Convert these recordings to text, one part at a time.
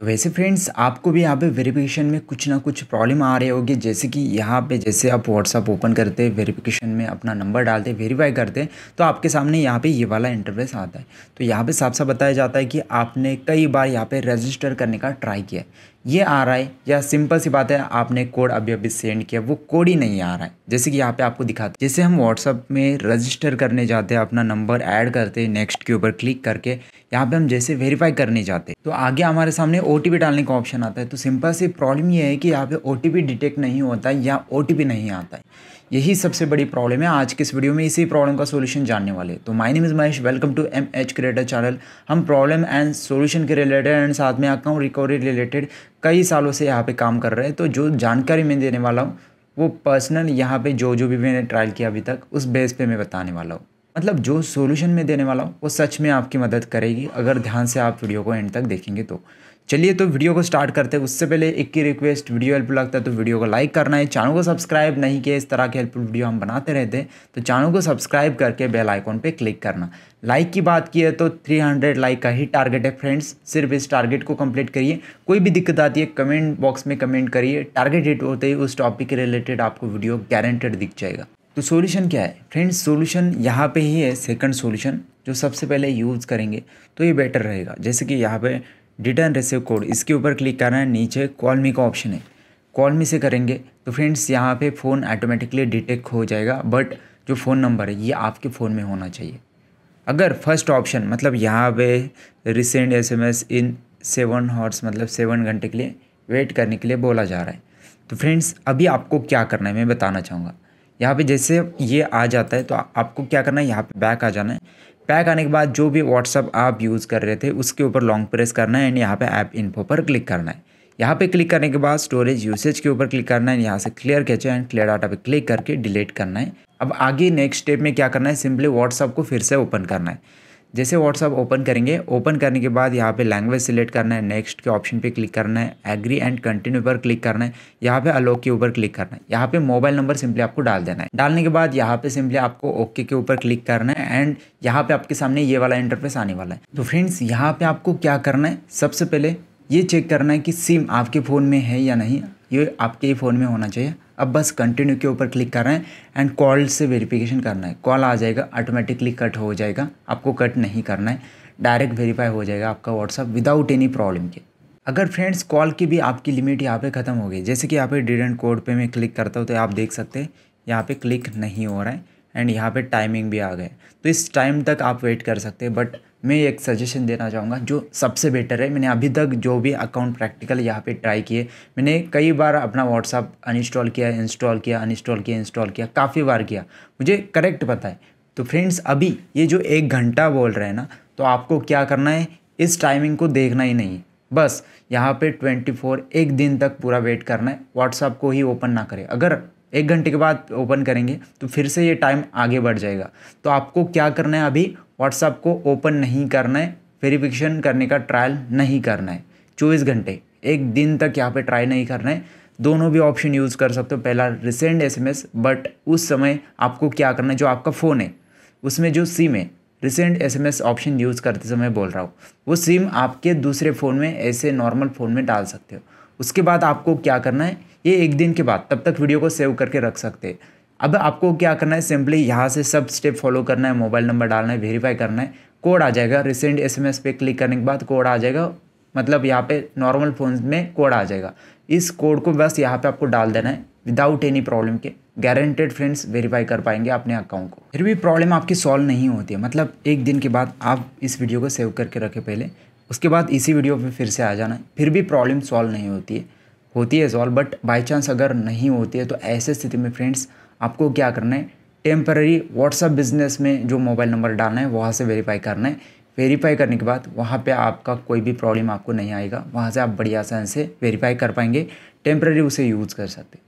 तो वैसे फ्रेंड्स आपको भी यहाँ पे वेरिफिकेशन में कुछ ना कुछ प्रॉब्लम आ रही होगी जैसे कि यहाँ पे जैसे आप व्हाट्सअप ओपन करते वेरिफिकेशन में अपना नंबर डालते वेरीफाई करते तो आपके सामने यहाँ पे ये वाला इंटरफेस आता है तो यहाँ पे साफ साफ बताया जाता है कि आपने कई बार यहाँ पे रजिस्टर करने का ट्राई किया ये आ रहा है या सिंपल सी बात है आपने कोड अभी अभी सेंड किया वो कोड ही नहीं आ रहा है जैसे कि यहाँ पे आपको दिखाते जैसे हम व्हाट्सअप में रजिस्टर करने जाते हैं अपना नंबर ऐड करते हैं नेक्स्ट के ऊपर क्लिक करके यहाँ पे हम जैसे वेरीफाई करने जाते हैं तो आगे हमारे सामने ओ डालने का ऑप्शन आता है तो सिंपल सी प्रॉब्लम ये है कि यहाँ पे ओ डिटेक्ट नहीं होता या ओ नहीं आता है यही सबसे बड़ी प्रॉब्लम है आज के इस वीडियो में इसी प्रॉब्लम का सोल्यूशन जानने वाले तो my name is Mahesh welcome to M H creator channel हम प्रॉब्लम एंड सोल्यूशन के रिलेटेड एंड साथ में अकाउंट रिकवरी रिलेटेड कई सालों से यहाँ पे काम कर रहे हैं तो जो जानकारी मैं देने वाला हूँ वो पर्सनल यहाँ पे जो जो भी मैंने ट्रायल किया अभी तक उस बेस पे मैं बताने वाला हूँ मतलब जो सॉल्यूशन मैं देने वाला हूँ वो सच में आपकी मदद करेगी अगर ध्यान से आप वीडियो को एंड तक देखेंगे तो चलिए तो वीडियो को स्टार्ट करते हैं उससे पहले एक की रिक्वेस्ट वीडियो हेल्पफुल लगता है तो वीडियो को लाइक करना है चैनल को सब्सक्राइब नहीं किया इस तरह के हेल्पफुल वीडियो हम बनाते रहते हैं तो चैनल को सब्सक्राइब करके बेल आइकॉन पे क्लिक करना लाइक की बात की है तो 300 लाइक का ही टारगेट है फ्रेंड्स सिर्फ इस टारगेट को कम्प्लीट करिए कोई भी दिक्कत आती है कमेंट बॉक्स में कमेंट करिए टारगेट हिट होते ही उस टॉपिक के रिलेटेड आपको वीडियो गारंटेड दिख जाएगा तो सॉल्यूशन क्या है फ्रेंड्स सॉल्यूशन यहाँ पे ही है सेकंड सॉल्यूशन जो सबसे पहले यूज़ करेंगे तो ये बेटर रहेगा जैसे कि यहाँ पे रिटर्न रिसीव कोड इसके ऊपर क्लिक करना है नीचे कॉल मी का ऑप्शन है कॉल मी से करेंगे तो फ्रेंड्स यहाँ पे फ़ोन ऑटोमेटिकली डिटेक्ट हो जाएगा बट जो फ़ोन नंबर है ये आपके फ़ोन में होना चाहिए अगर फर्स्ट ऑप्शन मतलब यहाँ पे recent S M S in seven hours मतलब सेवन घंटे के लिए वेट करने के लिए बोला जा रहा है तो फ्रेंड्स अभी आपको क्या करना है मैं बताना चाहूँगा यहाँ पे जैसे ये आ जाता है तो आपको क्या करना है यहाँ पे बैक आ जाना है बैक आने के बाद जो भी व्हाट्सअप आप यूज़ कर रहे थे उसके ऊपर लॉन्ग प्रेस करना है एंड यहाँ पे ऐप इन्फो पर क्लिक करना है यहाँ पे क्लिक करने के बाद स्टोरेज यूसेज के ऊपर क्लिक करना है यहाँ से clear cache and clear data पे क्लिक करके डिलीट करना है अब आगे नेक्स्ट स्टेप में क्या करना है सिंपली व्हाट्सअप को फिर से ओपन करना है जैसे व्हाट्सअप ओपन करेंगे ओपन करने के बाद यहाँ पे लैंग्वेज सिलेक्ट करना है नेक्स्ट के ऑप्शन पे क्लिक करना है एग्री एंड कंटिन्यू पर क्लिक करना है यहाँ पे अलोक के ऊपर क्लिक करना है यहाँ पे मोबाइल नंबर सिंपली आपको डाल देना है डालने के बाद यहाँ पे सिंपली आपको ओके के ऊपर क्लिक करना है एंड यहाँ पे आपके सामने ये वाला इंटरफेस आने वाला है तो फ्रेंड्स यहाँ पे आपको क्या करना है सबसे पहले ये चेक करना है कि सिम आपके फ़ोन में है या नहीं ये आपके ही फ़ोन में होना चाहिए अब बस कंटिन्यू के ऊपर क्लिक करना है एंड कॉल से वेरिफिकेशन करना है कॉल आ जाएगा ऑटोमेटिकली कट हो जाएगा आपको कट नहीं करना है डायरेक्ट वेरीफाई हो जाएगा आपका व्हाट्सअप विदाउट एनी प्रॉब्लम के अगर फ्रेंड्स कॉल की भी आपकी लिमिट यहाँ पे ख़त्म हो गई जैसे कि यहाँ पे डिडेंट कोड पे मैं क्लिक करता हूँ तो आप देख सकते हैं यहाँ पे क्लिक नहीं हो रहा है एंड यहाँ पे टाइमिंग भी आ गए तो इस टाइम तक आप वेट कर सकते हैं बट मैं एक सजेशन देना चाहूँगा जो सबसे बेटर है मैंने अभी तक जो भी अकाउंट प्रैक्टिकल यहाँ पे ट्राई किए मैंने कई बार अपना व्हाट्सअप अनइंस्टॉल किया इंस्टॉल किया अनइंस्टॉल किया इंस्टॉल किया काफ़ी बार किया मुझे करेक्ट पता है तो फ्रेंड्स अभी ये जो एक घंटा बोल रहे हैं ना तो आपको क्या करना है इस टाइमिंग को देखना ही नहीं बस यहाँ पे 24 एक दिन तक पूरा वेट करना है व्हाट्सअप को ही ओपन ना करें अगर एक घंटे के बाद ओपन करेंगे तो फिर से ये टाइम आगे बढ़ जाएगा तो आपको क्या करना है अभी व्हाट्सअप को ओपन नहीं करना है वेरीफिकेशन करने का ट्रायल नहीं करना है चौबीस घंटे एक दिन तक यहाँ पे ट्राई नहीं करना है दोनों भी ऑप्शन यूज़ कर सकते हो पहला रिसेंट एस बट उस समय आपको क्या करना है जो आपका फ़ोन है उसमें जो सिम है रिसेंट एस ऑप्शन यूज़ करते समय बोल रहा हूँ वो सिम आपके दूसरे फ़ोन में ऐसे नॉर्मल फ़ोन में डाल सकते हो उसके बाद आपको क्या करना है ये एक दिन के बाद तब तक वीडियो को सेव करके रख सकते हैं अब आपको क्या करना है सिंपली यहाँ से सब स्टेप फॉलो करना है मोबाइल नंबर डालना है वेरीफाई करना है कोड आ जाएगा रिसेंट एसएमएस पे क्लिक करने के बाद कोड आ जाएगा मतलब यहाँ पे नॉर्मल फ़ोन में कोड आ जाएगा इस कोड को बस यहाँ पे आपको डाल देना है विदाउट एनी प्रॉब्लम के गारंटेड फ्रेंड्स वेरीफाई कर पाएंगे अपने अकाउंट को फिर भी प्रॉब्लम आपकी सॉल्व नहीं होती है मतलब एक दिन के बाद आप इस वीडियो को सेव करके रखें पहले उसके बाद इसी वीडियो पे फिर से आ जाना फिर भी प्रॉब्लम सॉल्व नहीं होती है होती है सॉल्व बट बाई चांस अगर नहीं होती है तो ऐसे स्थिति में फ्रेंड्स आपको क्या करना है टेम्पररी व्हाट्सअप बिजनेस में जो मोबाइल नंबर डालना है वहाँ से वेरीफाई करना है वेरीफाई करने के बाद वहाँ पे आपका कोई भी प्रॉब्लम आपको नहीं आएगा वहाँ से आप बड़ी आसान से वेरीफाई कर पाएंगे टेम्प्रेरी उसे यूज़ कर सकते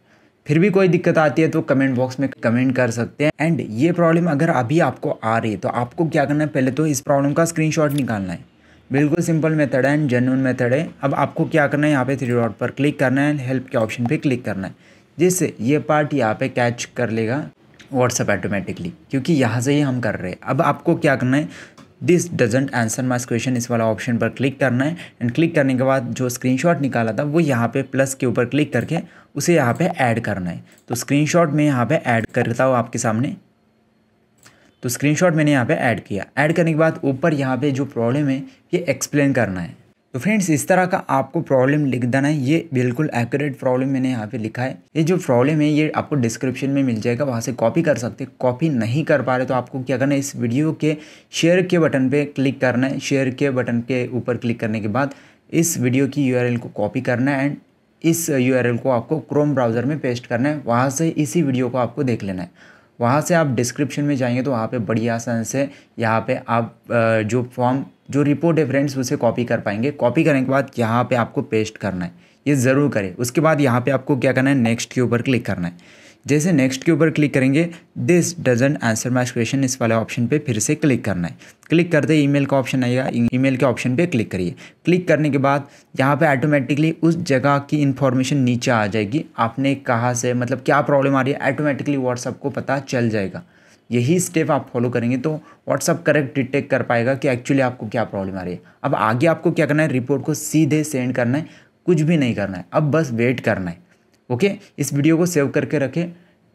फिर भी कोई दिक्कत आती है तो कमेंट बॉक्स में कमेंट कर सकते हैं एंड ये प्रॉब्लम अगर अभी आपको आ रही है तो आपको क्या करना है पहले तो इस प्रॉब्लम का स्क्रीनशॉट निकालना है बिल्कुल सिंपल मेथड है जेनवन मेथड है अब आपको क्या करना है यहाँ पे थ्री डॉट पर क्लिक करना है हेल्प के ऑप्शन पे क्लिक करना है जिससे ये पार्ट यहाँ पे कैच कर लेगा व्हाट्सअप ऑटोमेटिकली क्योंकि यहाँ से ही हम कर रहे हैं अब आपको क्या करना है this doesn't answer my question इस वाला ऑप्शन पर क्लिक करना है एंड क्लिक करने के बाद जो स्क्रीन निकाला था वो यहाँ पर प्लस के ऊपर क्लिक करके उसे यहाँ पर ऐड करना है तो स्क्रीन में यहाँ पर ऐड करता हूँ आपके सामने तो स्क्रीनशॉट मैंने यहाँ पे ऐड किया ऐड करने के बाद ऊपर यहाँ पे जो प्रॉब्लम है ये एक्सप्लेन करना है तो फ्रेंड्स इस तरह का आपको प्रॉब्लम लिख देना है ये बिल्कुल एक्यूरेट प्रॉब्लम मैंने यहाँ पे लिखा है ये जो प्रॉब्लम है ये आपको डिस्क्रिप्शन में मिल जाएगा वहाँ से कॉपी कर सकते हैं कॉपी नहीं कर पा रहे तो आपको क्या करना है इस वीडियो के शेयर के बटन पे क्लिक करना है शेयर के बटन के ऊपर क्लिक करने के बाद इस वीडियो की यू को कॉपी करना है एंड इस यू को आपको क्रोम ब्राउज़र में पेस्ट करना है वहाँ से इसी वीडियो को आपको देख लेना है वहाँ से आप डिस्क्रिप्शन में जाएंगे तो वहाँ पे बड़ी आसान से यहाँ पे आप जो फॉर्म जो रिपोर्ट है फ्रेंड्स उसे कॉपी कर पाएंगे कॉपी करने के बाद यहाँ पे आपको पेस्ट करना है ये ज़रूर करें उसके बाद यहाँ पे आपको क्या करना है नेक्स्ट के ऊपर क्लिक करना है जैसे नेक्स्ट के ऊपर क्लिक करेंगे this doesn't answer my question इस वाले ऑप्शन पे फिर से क्लिक करना है क्लिक करते ईमेल का ऑप्शन आएगा ईमेल के ऑप्शन पे क्लिक करिए क्लिक करने के बाद यहाँ पे ऑटोमेटिकली उस जगह की इन्फॉर्मेशन नीचे आ जाएगी आपने कहाँ से मतलब क्या प्रॉब्लम आ रही है ऑटोमेटिकली व्हाट्सअप को पता चल जाएगा यही स्टेप आप फॉलो करेंगे तो व्हाट्सअप करेक्ट डिटेक्ट कर पाएगा कि एक्चुअली आपको क्या प्रॉब्लम आ रही है अब आगे आपको क्या करना है रिपोर्ट को सीधे सेंड करना है कुछ भी नहीं करना है अब बस वेट करना है ओके इस वीडियो को सेव करके रखें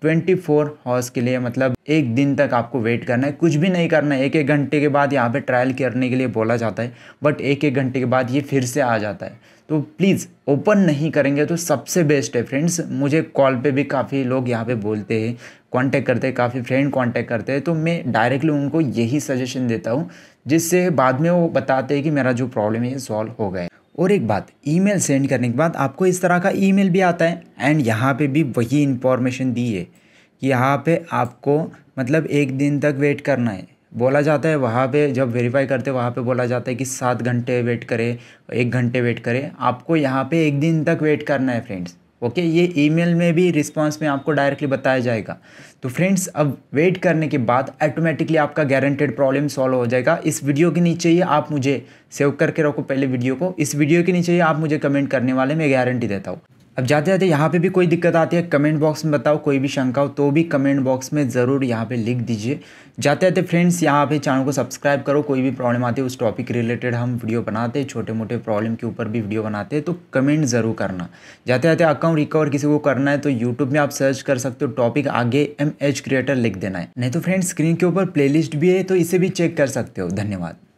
24 फोर हॉर्स के लिए मतलब एक दिन तक आपको वेट करना है कुछ भी नहीं करना है एक एक घंटे के बाद यहाँ पे ट्रायल करने के लिए बोला जाता है बट एक एक घंटे के बाद ये फिर से आ जाता है तो प्लीज़ ओपन नहीं करेंगे तो सबसे बेस्ट है फ्रेंड्स मुझे कॉल पे भी काफ़ी लोग यहाँ पे बोलते हैं कांटेक्ट करते हैं काफ़ी फ्रेंड कांटेक्ट करते हैं तो मैं डायरेक्टली उनको यही सजेशन देता हूँ जिससे बाद में वो बताते हैं कि मेरा जो प्रॉब्लम है ये सॉल्व हो गया और एक बात ईमेल सेंड करने के बाद आपको इस तरह का ईमेल भी आता है एंड यहाँ पे भी वही इंफॉर्मेशन दी है कि यहाँ पे आपको मतलब एक दिन तक वेट करना है बोला जाता है वहाँ पे जब वेरीफाई करते वहाँ पे बोला जाता है कि सात घंटे वेट करें एक घंटे वेट करें आपको यहाँ पे एक दिन तक वेट करना है फ्रेंड्स ओके ये ईमेल में भी रिस्पांस में आपको डायरेक्टली बताया जाएगा तो फ्रेंड्स अब वेट करने के बाद ऑटोमेटिकली आपका गारंटेड प्रॉब्लम सॉल्व हो जाएगा इस वीडियो के नीचे ही आप मुझे सेव करके रखो पहले वीडियो को इस वीडियो के नीचे ही आप मुझे कमेंट करने वाले मैं गारंटी देता हूँ अब जाते जाते यहाँ पे भी कोई दिक्कत आती है कमेंट बॉक्स में बताओ कोई भी शंका हो तो भी कमेंट बॉक्स में ज़रूर यहाँ पे लिख दीजिए जाते जाते फ्रेंड्स यहाँ पे चैनल को सब्सक्राइब करो कोई भी प्रॉब्लम आती है उस टॉपिक रिलेटेड हम वीडियो बनाते हैं छोटे मोटे प्रॉब्लम के ऊपर भी वीडियो बनाते हैं तो कमेंट ज़रूर करना जाते जाते अकाउंट रिकवर किसी को करना है तो यूट्यूब में आप सर्च कर सकते हो टॉपिक आगे एम क्रिएटर लिख देना है नहीं तो फ्रेंड्स स्क्रीन के ऊपर प्ले भी है तो इसे भी चेक कर सकते हो धन्यवाद